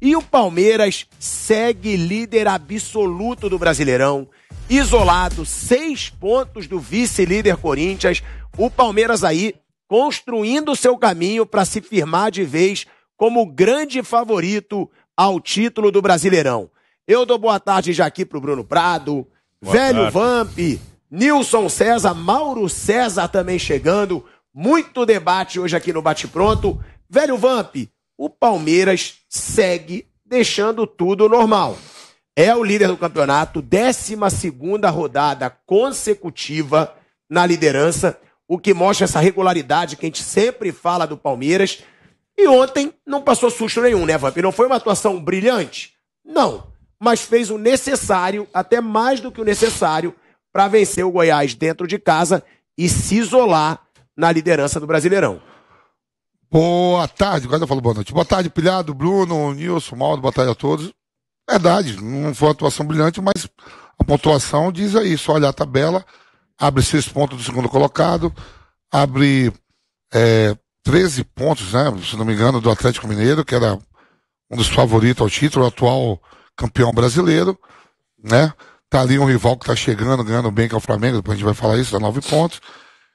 E o Palmeiras segue líder absoluto do Brasileirão, isolado, seis pontos do vice-líder Corinthians. O Palmeiras aí construindo seu caminho para se firmar de vez como grande favorito ao título do Brasileirão. Eu dou boa tarde já aqui pro Bruno Prado, boa velho tarde. Vamp, Nilson César, Mauro César também chegando. Muito debate hoje aqui no Bate Pronto. Velho Vamp, o Palmeiras segue deixando tudo normal. É o líder do campeonato, 12 rodada consecutiva na liderança, o que mostra essa regularidade que a gente sempre fala do Palmeiras. E ontem não passou susto nenhum, né, Vamp? Não foi uma atuação brilhante? Não. Mas fez o necessário, até mais do que o necessário, para vencer o Goiás dentro de casa e se isolar na liderança do Brasileirão. Boa tarde, quase eu falo boa noite. Boa tarde, Pilhado, Bruno, Nilson, Maldo, boa tarde a todos. Verdade, não foi uma atuação brilhante, mas a pontuação diz aí, só olhar a tabela, abre seis pontos do segundo colocado, abre é, 13 pontos, né, se não me engano, do Atlético Mineiro, que era um dos favoritos ao título, o atual campeão brasileiro, né? Tá ali um rival que tá chegando, ganhando bem, que é o Flamengo, depois a gente vai falar isso, dá nove pontos.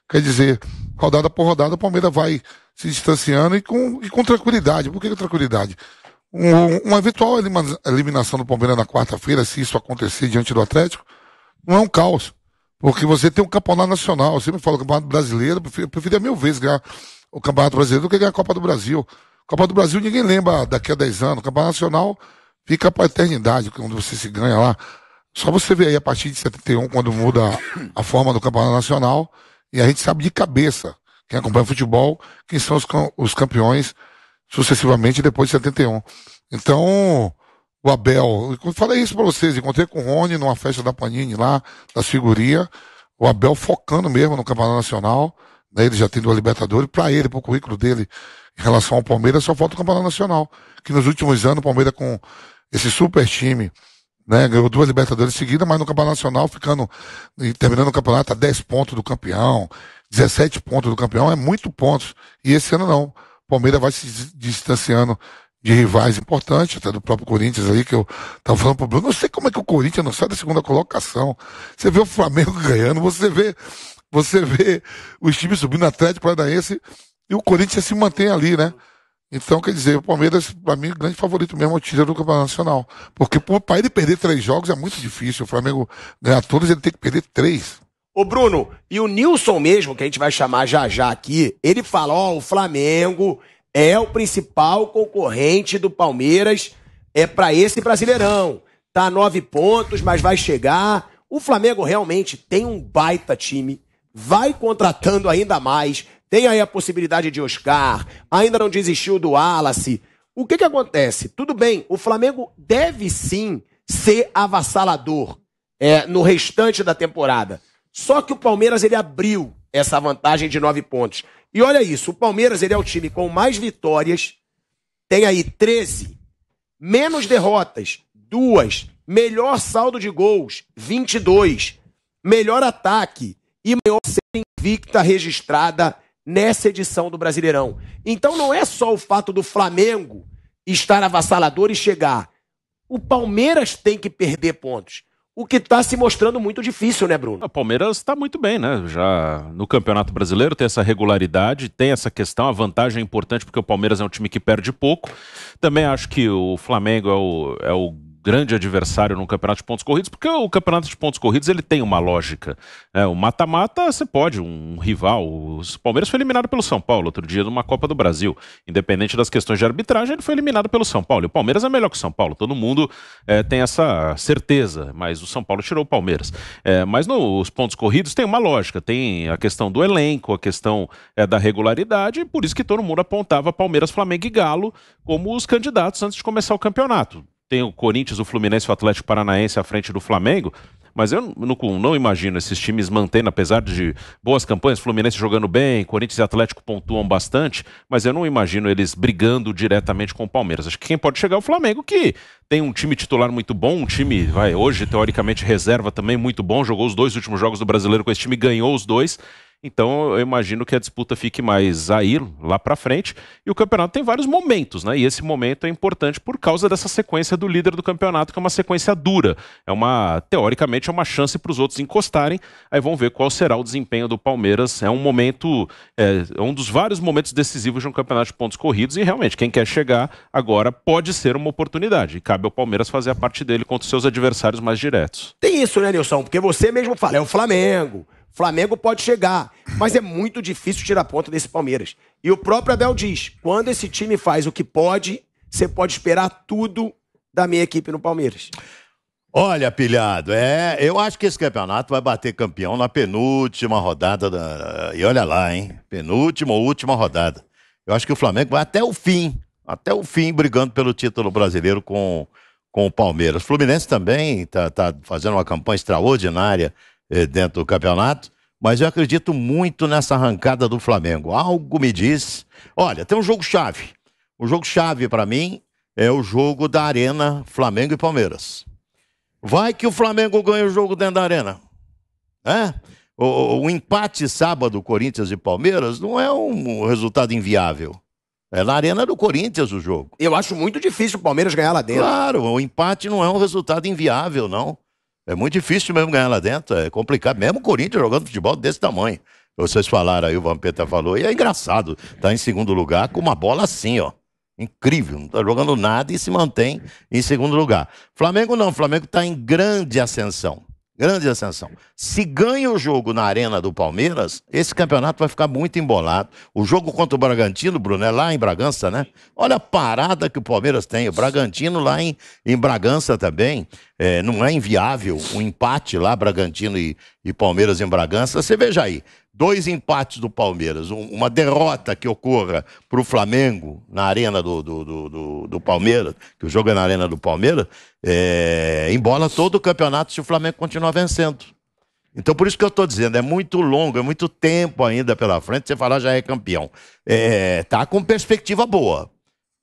Quer dizer, rodada por rodada, o Palmeiras vai se distanciando e com, e com tranquilidade. Por que tranquilidade? Um, uma eventual eliminação do Palmeiras na quarta-feira, se isso acontecer diante do Atlético, não é um caos. Porque você tem um campeonato nacional. Você me fala o campeonato brasileiro, eu preferia mil vezes ganhar o campeonato brasileiro do que ganhar a Copa do Brasil. Copa do Brasil ninguém lembra daqui a 10 anos. O campeonato nacional fica para a eternidade, quando você se ganha lá. Só você vê aí a partir de 71, quando muda a forma do campeonato nacional, e a gente sabe de cabeça quem acompanha o futebol, quem são os, os campeões sucessivamente depois de 71. Então, o Abel, eu falei isso para vocês, encontrei com o Rony numa festa da Panini lá, da Figuria. o Abel focando mesmo no Campeonato Nacional, né? ele já tem duas Libertadores, para ele, para o currículo dele, em relação ao Palmeiras, só falta o Campeonato Nacional, que nos últimos anos o Palmeiras com esse super time, né, ganhou duas Libertadores seguidas, mas no Campeonato Nacional, ficando, terminando o campeonato a 10 pontos do campeão, 17 pontos do campeão é muito pontos. E esse ano não. O Palmeiras vai se distanciando de rivais importantes, até do próprio Corinthians ali, que eu tava falando pro Bruno. Não sei como é que o Corinthians não sai da segunda colocação. Você vê o Flamengo ganhando, você vê, você vê os times subindo Atlético esse e o Corinthians se mantém ali, né? Então, quer dizer, o Palmeiras, para mim, o grande favorito mesmo é o título do Campeonato Nacional. Porque para ele perder três jogos é muito difícil. O Flamengo ganhar todos, ele tem que perder três. Ô, Bruno, e o Nilson mesmo, que a gente vai chamar já já aqui, ele fala: ó, oh, o Flamengo é o principal concorrente do Palmeiras é para esse Brasileirão. Tá a nove pontos, mas vai chegar. O Flamengo realmente tem um baita time, vai contratando ainda mais, tem aí a possibilidade de Oscar, ainda não desistiu do Wallace. O que que acontece? Tudo bem, o Flamengo deve sim ser avassalador é, no restante da temporada. Só que o Palmeiras ele abriu essa vantagem de nove pontos. E olha isso, o Palmeiras ele é o time com mais vitórias, tem aí 13, menos derrotas, duas, melhor saldo de gols, 22, melhor ataque e maior ser invicta registrada nessa edição do Brasileirão. Então não é só o fato do Flamengo estar avassalador e chegar. O Palmeiras tem que perder pontos. O que está se mostrando muito difícil, né, Bruno? O Palmeiras está muito bem, né? Já no Campeonato Brasileiro tem essa regularidade, tem essa questão, a vantagem é importante porque o Palmeiras é um time que perde pouco. Também acho que o Flamengo é o, é o grande adversário no campeonato de pontos corridos, porque o campeonato de pontos corridos ele tem uma lógica. Né? O mata-mata você pode, um rival. O Palmeiras foi eliminado pelo São Paulo outro dia numa Copa do Brasil. Independente das questões de arbitragem, ele foi eliminado pelo São Paulo. E o Palmeiras é melhor que o São Paulo. Todo mundo é, tem essa certeza, mas o São Paulo tirou o Palmeiras. É, mas nos pontos corridos tem uma lógica, tem a questão do elenco, a questão é, da regularidade, e por isso que todo mundo apontava Palmeiras, Flamengo e Galo como os candidatos antes de começar o campeonato tem o Corinthians, o Fluminense e o Atlético Paranaense à frente do Flamengo. Mas eu não, não, imagino esses times mantendo, apesar de boas campanhas, Fluminense jogando bem, Corinthians e Atlético pontuam bastante, mas eu não imagino eles brigando diretamente com o Palmeiras. Acho que quem pode chegar é o Flamengo, que tem um time titular muito bom, um time, vai, hoje, teoricamente, reserva também muito bom, jogou os dois últimos jogos do brasileiro com esse time, ganhou os dois então eu imagino que a disputa fique mais aí, lá para frente. E o campeonato tem vários momentos, né? E esse momento é importante por causa dessa sequência do líder do campeonato, que é uma sequência dura. É uma, teoricamente, é uma chance para os outros encostarem. Aí vão ver qual será o desempenho do Palmeiras. É um momento, é, é um dos vários momentos decisivos de um campeonato de pontos corridos. E realmente, quem quer chegar agora pode ser uma oportunidade. E cabe ao Palmeiras fazer a parte dele contra os seus adversários mais diretos. Tem isso, né, Nilson? Porque você mesmo fala, é o Flamengo. Flamengo pode chegar. Mas é muito difícil tirar ponto desse Palmeiras. E o próprio Abel diz: quando esse time faz o que pode, você pode esperar tudo da minha equipe no Palmeiras. Olha, pilhado, é, eu acho que esse campeonato vai bater campeão na penúltima rodada da, e olha lá, hein? Penúltima ou última rodada. Eu acho que o Flamengo vai até o fim, até o fim brigando pelo título brasileiro com, com o Palmeiras. O Fluminense também está tá fazendo uma campanha extraordinária eh, dentro do campeonato mas eu acredito muito nessa arrancada do Flamengo. Algo me diz. Olha, tem um jogo chave. O jogo chave para mim é o jogo da Arena Flamengo e Palmeiras. Vai que o Flamengo ganha o jogo dentro da Arena. É? O, o empate sábado Corinthians e Palmeiras não é um resultado inviável. É na Arena do Corinthians o jogo. Eu acho muito difícil o Palmeiras ganhar lá dentro. Claro, o empate não é um resultado inviável, não. É muito difícil mesmo ganhar lá dentro, é complicado. Mesmo o Corinthians jogando futebol desse tamanho. Vocês falaram aí, o Vampeta falou, e é engraçado, tá em segundo lugar com uma bola assim, ó. Incrível, não tá jogando nada e se mantém em segundo lugar. Flamengo não, Flamengo tá em grande ascensão. Grande ascensão. Se ganha o jogo na arena do Palmeiras, esse campeonato vai ficar muito embolado. O jogo contra o Bragantino, Bruno, é lá em Bragança, né? Olha a parada que o Palmeiras tem. O Bragantino lá em, em Bragança também. É, não é inviável o um empate lá, Bragantino e, e Palmeiras em Bragança. Você veja aí dois empates do Palmeiras, uma derrota que ocorra para o Flamengo na arena do, do, do, do, Palmeiras, que o jogo é na arena do Palmeiras, é, embola todo o campeonato se o Flamengo continuar vencendo. Então, por isso que eu estou dizendo, é muito longo, é muito tempo ainda pela frente, você falar já é campeão. É, tá com perspectiva boa,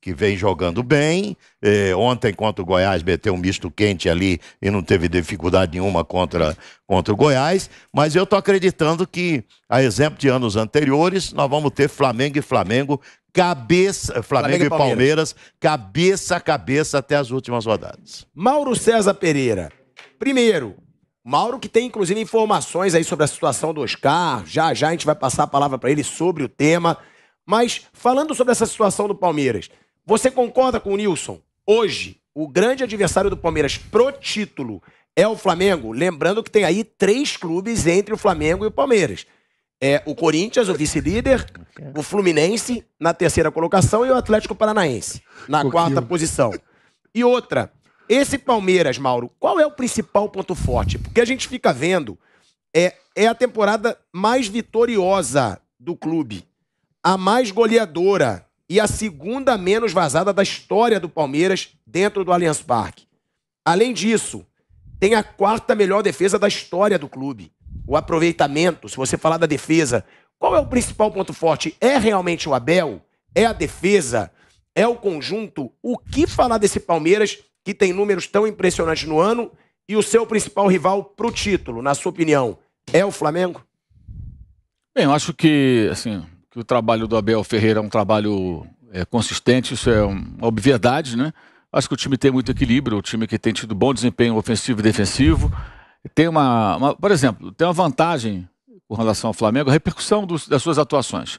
que vem jogando bem. É, ontem contra o Goiás meteu um misto quente ali e não teve dificuldade nenhuma contra, contra o Goiás. Mas eu estou acreditando que, a exemplo de anos anteriores, nós vamos ter Flamengo e Flamengo, cabeça, Flamengo, Flamengo e Palmeiras. Palmeiras, cabeça a cabeça até as últimas rodadas. Mauro César Pereira. Primeiro, Mauro, que tem inclusive informações aí sobre a situação do Oscar. Já já a gente vai passar a palavra para ele sobre o tema. Mas falando sobre essa situação do Palmeiras, você concorda com o Nilson? Hoje, o grande adversário do Palmeiras pro título é o Flamengo. Lembrando que tem aí três clubes entre o Flamengo e o Palmeiras. É o Corinthians, o vice-líder, o Fluminense na terceira colocação e o Atlético Paranaense na quarta posição. E outra, esse Palmeiras, Mauro, qual é o principal ponto forte? Porque a gente fica vendo, é, é a temporada mais vitoriosa do clube, a mais goleadora e a segunda menos vazada da história do Palmeiras dentro do Allianz Parque. Além disso, tem a quarta melhor defesa da história do clube. O aproveitamento, se você falar da defesa, qual é o principal ponto forte? É realmente o Abel? É a defesa? É o conjunto? O que falar desse Palmeiras que tem números tão impressionantes no ano e o seu principal rival para o título, na sua opinião, é o Flamengo? Bem, eu acho que, assim, que o trabalho do Abel Ferreira é um trabalho é, consistente, isso é uma obviedade, né? Acho que o time tem muito equilíbrio, o time que tem tido bom desempenho ofensivo e defensivo. Tem uma, uma por exemplo, tem uma vantagem com relação ao Flamengo, a repercussão dos, das suas atuações.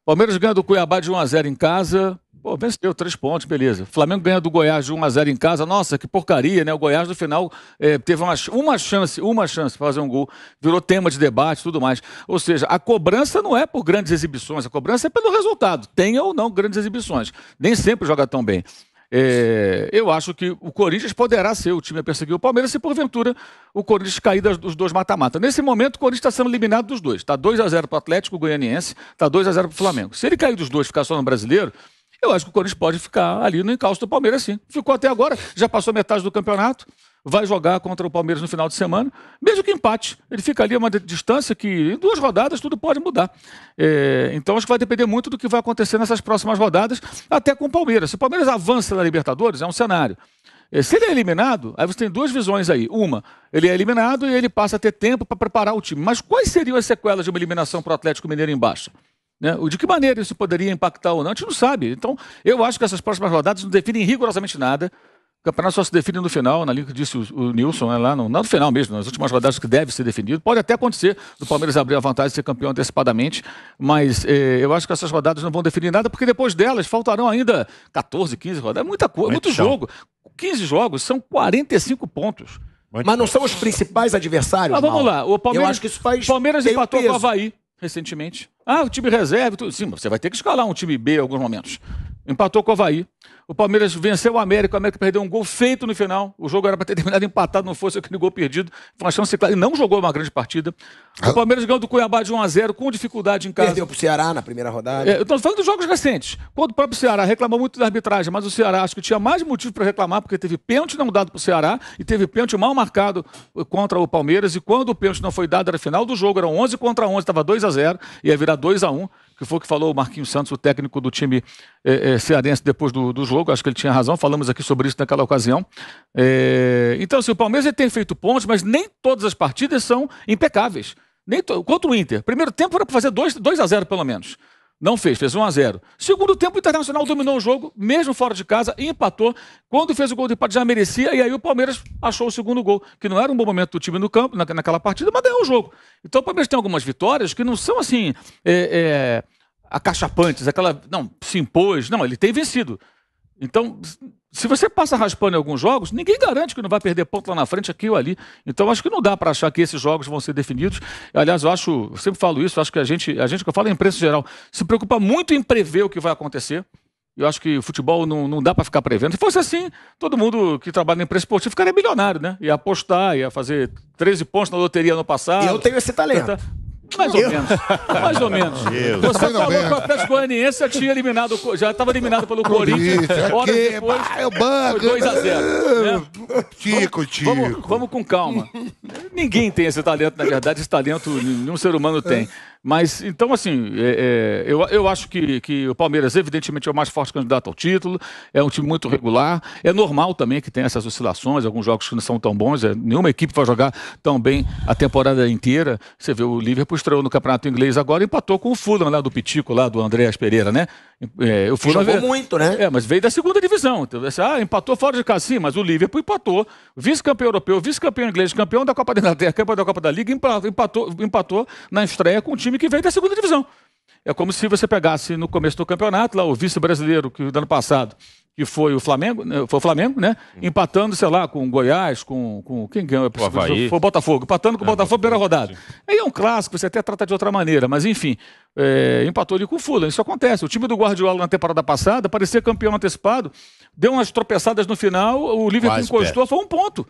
O Palmeiras ganha do Cuiabá de 1 a 0 em casa, Pô, venceu, três pontos, beleza. Flamengo ganha do Goiás de 1x0 em casa. Nossa, que porcaria, né? O Goiás no final é, teve uma, uma chance, uma chance para fazer um gol. Virou tema de debate tudo mais. Ou seja, a cobrança não é por grandes exibições, a cobrança é pelo resultado. Tenha ou não grandes exibições. Nem sempre joga tão bem. É, eu acho que o Corinthians poderá ser o time a perseguir o Palmeiras se porventura o Corinthians cair das, dos dois mata-mata. Nesse momento, o Corinthians está sendo eliminado dos dois. Está 2 a 0 para o Atlético Goianiense, está 2 a 0 para o Flamengo. Se ele cair dos dois e ficar só no brasileiro, eu acho que o Corinthians pode ficar ali no encalço do Palmeiras, sim. Ficou até agora, já passou metade do campeonato, vai jogar contra o Palmeiras no final de semana, mesmo que empate. Ele fica ali a uma distância que em duas rodadas tudo pode mudar. É, então acho que vai depender muito do que vai acontecer nessas próximas rodadas, até com o Palmeiras. Se o Palmeiras avança na Libertadores, é um cenário. É, se ele é eliminado, aí você tem duas visões aí. Uma, ele é eliminado e ele passa a ter tempo para preparar o time. Mas quais seriam as sequelas de uma eliminação para o Atlético Mineiro embaixo? Né? De que maneira isso poderia impactar ou não, a gente não sabe. Então, eu acho que essas próximas rodadas não definem rigorosamente nada. O campeonato só se define no final, na linha que disse o, o Nilson, né, lá no, no final mesmo, nas últimas rodadas que deve ser definido. Pode até acontecer do Palmeiras abrir a vantagem e ser campeão antecipadamente, mas eh, eu acho que essas rodadas não vão definir nada, porque depois delas faltarão ainda 14, 15 rodadas. É muita coisa, muito, muito jogo. 15 jogos são 45 pontos. Muito mas não são os principais adversários? Mas vamos mal. lá. O Palmeiras, eu acho que isso faz. Palmeiras empatou com o Havaí recentemente. Ah, o time reserva. Tudo. Sim, você vai ter que escalar um time B em alguns momentos. Empatou com o Havaí. O Palmeiras venceu o América. O América perdeu um gol feito no final. O jogo era para ter terminado empatado, não fosse aquele gol perdido. Foi uma chance clara. E não jogou uma grande partida. O Palmeiras ganhou do Cuiabá de 1 a 0 com dificuldade em casa. Perdeu para o Ceará na primeira rodada. É, Estou falando dos jogos recentes. Quando o próprio Ceará reclamou muito da arbitragem, mas o Ceará acho que tinha mais motivo para reclamar, porque teve pênalti não dado para o Ceará e teve pênalti mal marcado eh, contra o Palmeiras. E quando o pênalti não foi dado, era final do jogo. Era 11 contra 11, estava 2 a 0 Ia virar 2 a 1 um, que foi o que falou o Marquinhos Santos, o técnico do time é, é, cearense depois do, do, jogo. Acho que ele tinha razão, falamos aqui sobre isso naquela ocasião. É... então, assim, o Palmeiras tem feito pontos, mas nem todas as partidas são impecáveis. Nem to... Quanto o Inter, primeiro tempo era para fazer 2 a 0 pelo menos. Não fez, fez 1 a 0. Segundo tempo, o Internacional dominou o jogo, mesmo fora de casa, e empatou. Quando fez o gol de empate, já merecia, e aí o Palmeiras achou o segundo gol, que não era um bom momento do time no campo, naquela partida, mas ganhou o jogo. Então o Palmeiras tem algumas vitórias que não são assim, é, é, acachapantes, aquela. Não, se impôs. Não, ele tem vencido. Então, se você passa raspando em alguns jogos, ninguém garante que não vai perder ponto lá na frente, aqui ou ali. Então acho que não dá para achar que esses jogos vão ser definidos. Aliás, eu acho, eu sempre falo isso, acho que a gente, a gente que eu falo, a imprensa geral, se preocupa muito em prever o que vai acontecer. Eu acho que futebol não, não dá para ficar prevendo. Se fosse assim, todo mundo que trabalha na imprensa esportiva ficaria milionário, né? Ia apostar, ia fazer 13 pontos na loteria no passado. Eu tenho esse talento. Tá, tá. Mais ou menos. Mais ou menos. Deus. Você falou que o Atlético Goianiense já tinha eliminado, já estava eliminado pelo Corinthians. Hora depois, é o banco. Foi 2x0. Né? Tico, Tico. Vamos, vamos, com calma. Ninguém tem esse talento, na verdade, esse talento nenhum ser humano tem. Mas, então, assim, é, é, eu, eu acho que, que o Palmeiras, evidentemente, é o mais forte candidato ao título, é um time muito regular. É normal também que tenha essas oscilações, alguns jogos que não são tão bons, é, nenhuma equipe vai jogar tão bem a temporada inteira. Você vê o Liverpool estreou no Campeonato Inglês agora empatou com o Fulham, lá do Pitico, lá do Andréas Pereira, né? É, eu fui Jogou na... muito, né? É, mas veio da segunda divisão. Então, ah, empatou fora de casa, sim, mas o Liverpool empatou. Vice-campeão europeu, vice-campeão inglês, campeão da Copa da Inglaterra, campeão da Copa da Liga, empatou, empatou na estreia com um time que veio da segunda divisão. É como se você pegasse no começo do campeonato, lá o vice-brasileiro que do ano passado que foi o Flamengo, né, foi o Flamengo, né? Empatando, sei lá, com o Goiás, com, com quem ganhou? É o Havaí. Foi o Botafogo. Empatando com o é, Botafogo, primeira rodada. Sim. Aí é um clássico, você até trata de outra maneira, mas enfim, é, empatou ali com o Fulham. Isso acontece. O time do Guardiola na temporada passada parecia campeão antecipado, deu umas tropeçadas no final, o Liverpool encostou, perto. foi um ponto.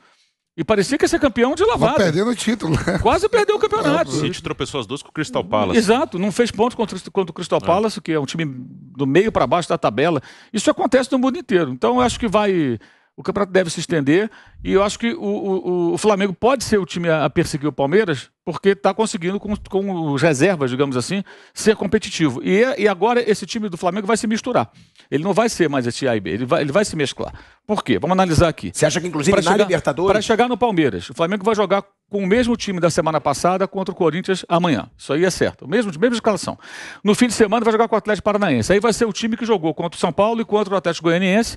E parecia que ia ser campeão de lavada. quase perdendo o título. Né? Quase perdeu o campeonato. O City tropeçou as duas com o Crystal Palace. Exato, não fez pontos contra, contra o Crystal é. Palace, que é um time do meio para baixo da tabela. Isso acontece no mundo inteiro. Então eu acho que vai o campeonato deve se estender e eu acho que o, o, o Flamengo pode ser o time a perseguir o Palmeiras porque está conseguindo, com, com reservas, digamos assim, ser competitivo. E, e agora esse time do Flamengo vai se misturar. Ele não vai ser mais esse A e B, ele vai, ele vai se mesclar. Por quê? Vamos analisar aqui. Você acha que, inclusive, pra na chegar, Libertadores. Para chegar no Palmeiras, o Flamengo vai jogar com o mesmo time da semana passada contra o Corinthians amanhã. Isso aí é certo. O mesmo, mesma escalação. No fim de semana vai jogar com o Atlético Paranaense. Aí vai ser o time que jogou contra o São Paulo e contra o Atlético Goianiense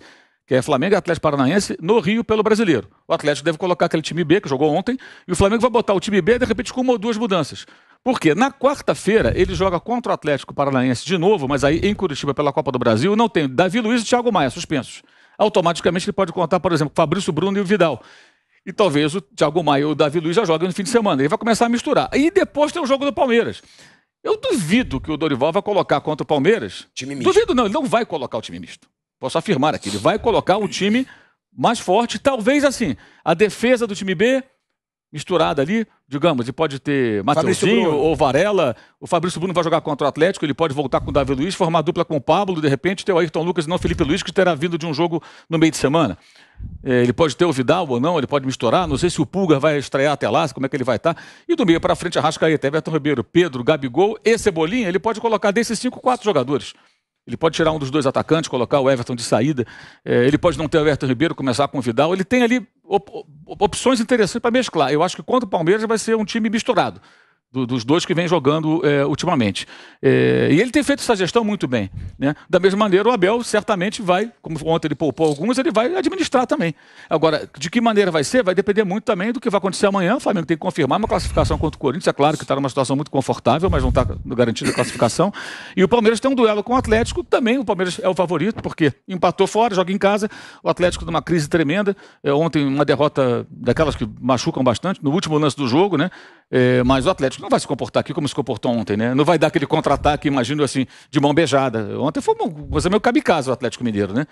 que é Flamengo e Atlético Paranaense, no Rio pelo Brasileiro. O Atlético deve colocar aquele time B que jogou ontem, e o Flamengo vai botar o time B, de repente, com uma ou duas mudanças. Por quê? Na quarta-feira, ele joga contra o Atlético Paranaense de novo, mas aí em Curitiba pela Copa do Brasil, não tem Davi Luiz e Thiago Maia suspensos. Automaticamente ele pode contar, por exemplo, Fabrício Bruno e o Vidal. E talvez o Thiago Maia ou o Davi Luiz já joguem no fim de semana. Ele vai começar a misturar. E depois tem o jogo do Palmeiras. Eu duvido que o Dorival vai colocar contra o Palmeiras. Time misto. Duvido não, ele não vai colocar o time misto. Posso afirmar aqui, ele vai colocar um time mais forte, talvez assim, a defesa do time B misturada ali, digamos, ele pode ter Matheusinho ou Varela, o Fabrício Bruno vai jogar contra o Atlético, ele pode voltar com o Davi Luiz, formar dupla com o Pablo, de repente ter o Ayrton Lucas e não o Felipe Luiz, que terá vindo de um jogo no meio de semana. É, ele pode ter o Vidal ou não, ele pode misturar, não sei se o Pulga vai estrear até lá, como é que ele vai estar. Tá. E do meio para frente, Arrascaeta, Everton Ribeiro, Pedro, Gabigol e Cebolinha, ele pode colocar desses cinco, quatro jogadores. Ele pode tirar um dos dois atacantes, colocar o Everton de saída. É, ele pode não ter o Everton Ribeiro, começar com o Vidal. Ele tem ali op opções interessantes para mesclar. Eu acho que contra o Palmeiras vai ser um time misturado do, dos dois que vem jogando é, ultimamente. É, e ele tem feito essa gestão muito bem. Né? Da mesma maneira, o Abel certamente vai, como ontem ele poupou alguns, ele vai administrar também. Agora, de que maneira vai ser, vai depender muito também do que vai acontecer amanhã. O Flamengo tem que confirmar uma classificação contra o Corinthians, é claro que está numa situação muito confortável, mas não está garantida a classificação. E o Palmeiras tem um duelo com o Atlético, também o Palmeiras é o favorito, porque empatou fora, joga em casa. O Atlético numa crise tremenda. É, ontem, uma derrota daquelas que machucam bastante, no último lance do jogo, né? É, mas o Atlético Vasco não vai se comportar aqui como se comportou ontem, né? Não vai dar aquele contra-ataque, imagino assim, de mão beijada. Ontem foi você meio kamikaze o Atlético Mineiro, né?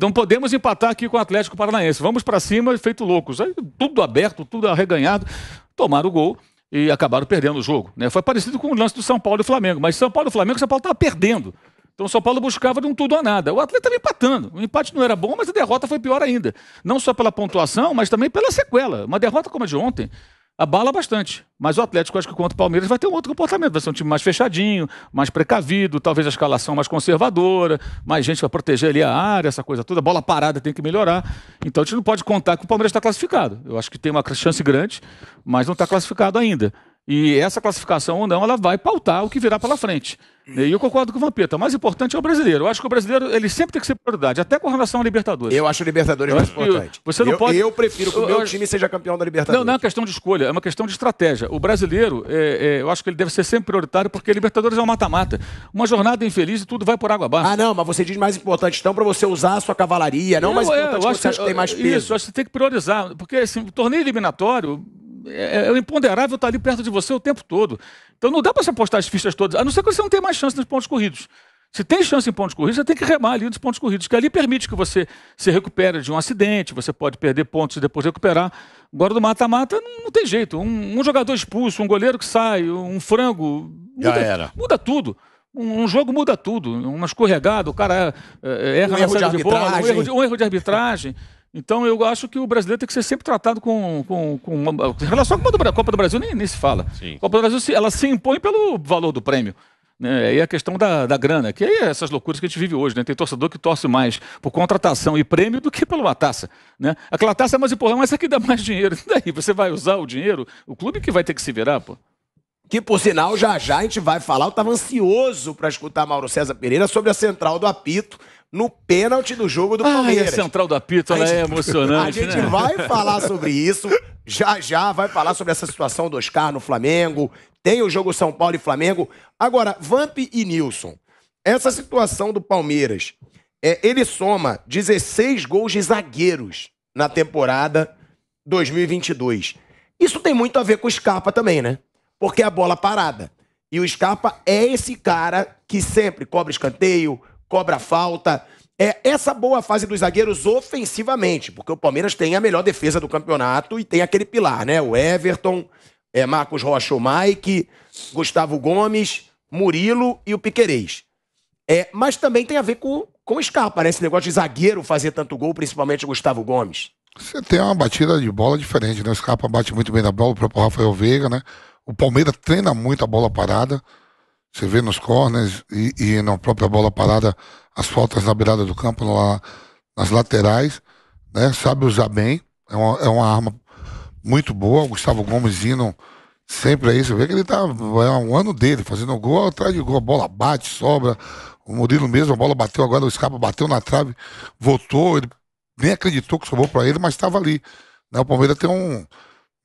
Não podemos empatar aqui com o Atlético Paranaense. Vamos para cima, feito loucos. Aí, tudo aberto, tudo arreganhado. Tomaram o gol e acabaram perdendo o jogo. Né? Foi parecido com o lance do São Paulo e Flamengo. Mas São Paulo e Flamengo, São Paulo estava perdendo. Então o São Paulo buscava de um tudo ou nada. O Atlético estava empatando. O empate não era bom, mas a derrota foi pior ainda. Não só pela pontuação, mas também pela sequela. Uma derrota como a de ontem abala bastante. Mas o Atlético, acho que contra o Palmeiras, vai ter um outro comportamento. Vai ser um time mais fechadinho, mais precavido, talvez a escalação mais conservadora, mais gente para proteger ali a área, essa coisa toda. A bola parada tem que melhorar. Então a gente não pode contar que o Palmeiras está classificado. Eu acho que tem uma chance grande, mas não está classificado ainda. E essa classificação ou não, ela vai pautar o que virá pela frente. E eu concordo com o Vampeta. O mais importante é o brasileiro. Eu acho que o brasileiro ele sempre tem que ser prioridade, até com relação à Libertadores. Eu acho o Libertadores mais importante. Você não eu, pode... eu prefiro que o meu eu... time seja campeão da Libertadores. Não, não é uma questão de escolha, é uma questão de estratégia. O brasileiro, é, é, eu acho que ele deve ser sempre prioritário, porque Libertadores é um mata-mata. Uma jornada infeliz e tudo vai por água abaixo. Ah, não, mas você diz mais importante, então, para você usar a sua cavalaria, não eu, mais é, importante é, eu acho que, você acha que tem mais peso. Isso, acho que tem que priorizar, porque assim, o torneio eliminatório é, o é, é imponderável estar ali perto de você o tempo todo. Então não dá para você apostar as fichas todas, a não ser que você não tenha mais chance nos pontos corridos. Se tem chance em pontos corridos, você tem que remar ali nos pontos corridos, que ali permite que você se recupere de um acidente, você pode perder pontos e depois recuperar. Agora do mata-mata não tem jeito. Um, um, jogador expulso, um goleiro que sai, um frango. Já muda, era. Muda tudo. Um, um, jogo muda tudo. Uma escorregada, o cara é, erra um erro de, de bola, um erro de, um erro de arbitragem. Então eu acho que o brasileiro tem que ser sempre tratado com. com, com uma, em relação à Copa do Brasil, nem, nem se fala. Sim. A Copa do Brasil ela se impõe pelo valor do prêmio. Né? E a questão da, da grana, que aí é essas loucuras que a gente vive hoje, né? Tem torcedor que torce mais por contratação e prêmio do que pela taça. Né? Aquela taça é mais empurrão, mas essa aqui dá mais dinheiro. E daí, você vai usar o dinheiro, o clube que vai ter que se virar, pô. Que, por sinal, já já a gente vai falar. Eu estava ansioso para escutar Mauro César Pereira sobre a central do apito no pênalti do jogo do Palmeiras. Ai, a central da apito, é emocionante. A gente né? vai falar sobre isso, já já vai falar sobre essa situação do Oscar no Flamengo. Tem o jogo São Paulo e Flamengo. Agora, Vamp e Nilson. Essa situação do Palmeiras, é, ele soma 16 gols de zagueiros na temporada 2022. Isso tem muito a ver com o Scarpa também, né? Porque é a bola parada. E o Scarpa é esse cara que sempre cobra escanteio, cobra falta. É essa boa fase dos zagueiros ofensivamente, porque o Palmeiras tem a melhor defesa do campeonato e tem aquele pilar, né? O Everton, é, Marcos Rocha, o Mike, Gustavo Gomes, Murilo e o Piquerez. É, mas também tem a ver com, com Scarpa, né? Esse negócio de zagueiro fazer tanto gol, principalmente o Gustavo Gomes. Você tem uma batida de bola diferente, né? O Scarpa bate muito bem na bola, o próprio Rafael Veiga, né? O Palmeiras treina muito a bola parada. Você vê nos corners e, e, na própria bola parada, as faltas na beirada do campo, lá, nas laterais, né? Sabe usar bem. É uma, é uma arma muito boa. O Gustavo Gomes indo sempre aí. Você vê que ele tá. É um ano dele, fazendo gol atrás de gol. A bola bate, sobra. O Murilo mesmo, a bola bateu agora, o escapa bateu na trave, voltou, ele nem acreditou que sobrou para ele, mas estava ali. Né? O Palmeiras tem um.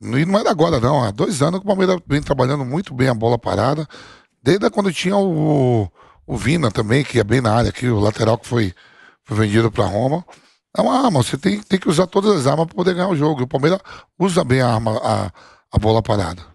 E não era é agora, não. Há dois anos que o Palmeiras vem trabalhando muito bem a bola parada. Desde quando tinha o, o Vina também, que é bem na área aqui, o lateral que foi, foi vendido para Roma. É uma arma, você tem, tem que usar todas as armas para poder ganhar o jogo. E o Palmeiras usa bem a arma, a, a bola parada.